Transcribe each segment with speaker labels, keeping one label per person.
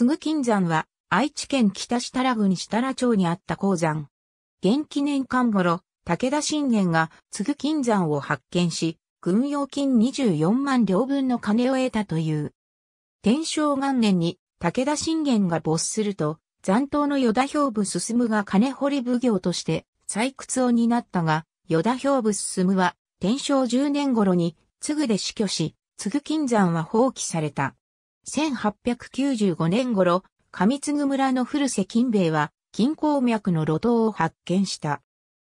Speaker 1: 津具金山は、愛知県北設楽郡設楽町にあった鉱山。元記年間頃、武田信玄が津具金山を発見し、軍用金24万両分の金を得たという。天正元年に武田信玄が没すると、残党の与田兵部進が金掘り奉行として採掘を担ったが、与田兵部進は天正10年頃に、津具で死去し、津具金山は放棄された。1895年頃、上津村の古瀬金兵衛は、金鉱脈の路頭を発見した。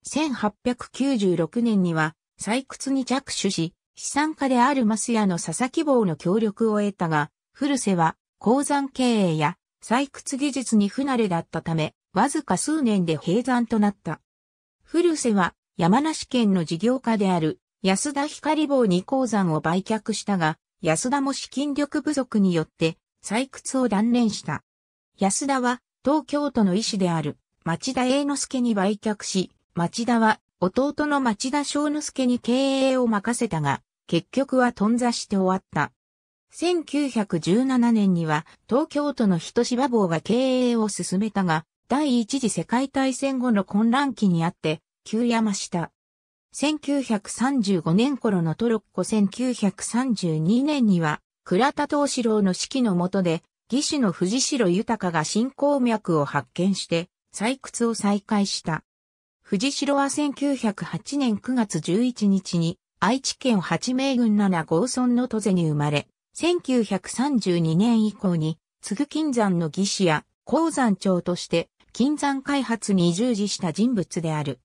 Speaker 1: 1896年には、採掘に着手し、資産家であるマスヤの佐々木坊の協力を得たが、古瀬は鉱山経営や採掘技術に不慣れだったため、わずか数年で閉山となった。古瀬は山梨県の事業家である安田光坊に鉱山を売却したが、安田も資金力不足によって採掘を断念した。安田は東京都の医師である町田栄之助に売却し、町田は弟の町田正之助に経営を任せたが、結局は頓挫して終わった。1917年には東京都の人芝坊が経営を進めたが、第一次世界大戦後の混乱期にあって、急山した。1935年頃のトロッコ1932年には、倉田東四郎の指揮の下で、義手の藤代豊が進行脈を発見して、採掘を再開した。藤代は1908年9月11日に、愛知県八名郡七郷村の戸瀬に生まれ、1932年以降に、津具金山の義手や鉱山長として、金山開発に従事した人物である。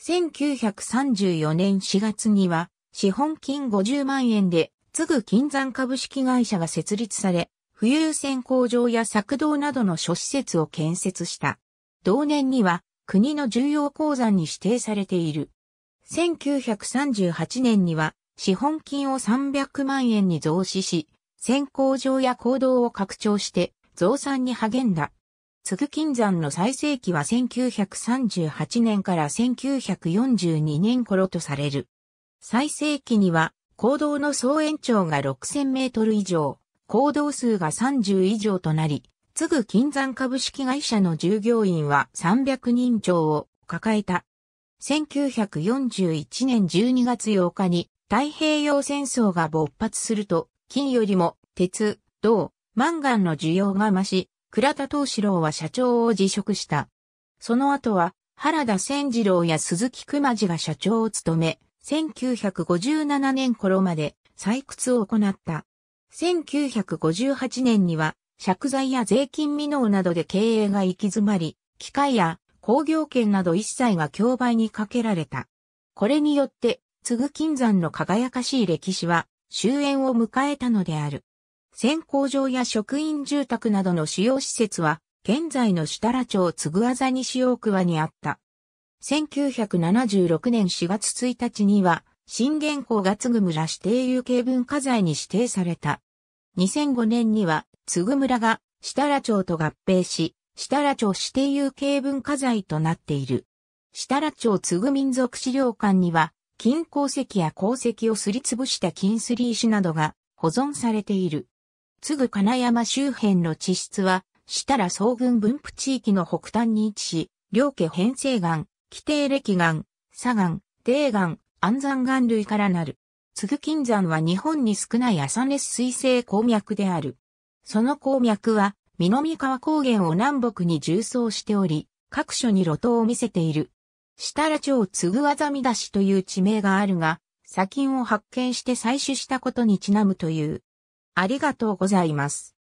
Speaker 1: 1934年4月には、資本金50万円で、津ぐ金山株式会社が設立され、浮遊船工場や作道などの諸施設を建設した。同年には、国の重要鉱山に指定されている。1938年には、資本金を300万円に増資し、先工場や行動を拡張して、増産に励んだ。津ぐ金山の最盛期は1938年から1942年頃とされる。最盛期には、行動の総延長が6000メートル以上、行動数が30以上となり、津ぐ金山株式会社の従業員は300人超を抱えた。1941年12月8日に太平洋戦争が勃発すると、金よりも鉄、銅、マンガンの需要が増し、倉田東四郎は社長を辞職した。その後は、原田千次郎や鈴木熊次が社長を務め、1957年頃まで採掘を行った。1958年には、借財や税金未納などで経営が行き詰まり、機械や工業権など一切が競売にかけられた。これによって、津ぐ金山の輝かしい歴史は終焉を迎えたのである。線工場や職員住宅などの主要施設は、現在の設楽町つぐあざ西大桑にあった。1976年4月1日には、新元校がつぐ村指定有形文化財に指定された。2005年には、津ぐ村が設楽町と合併し、設楽町指定有形文化財となっている。設楽町津ぐ民族資料館には、金鉱石や鉱石をすりつぶした金すり石などが保存されている。すぐ金山周辺の地質は、たら総軍分布地域の北端に位置し、両家編成岩、規定歴岩、砂岩、低岩、安山岩類からなる。津ぐ金山は日本に少ない朝熱水性鉱脈である。その鉱脈は、南川高原を南北に縦走しており、各所に路頭を見せている。設楽町津ぐあざみ出しという地名があるが、砂金を発見して採取したことにちなむという。ありがとうございます。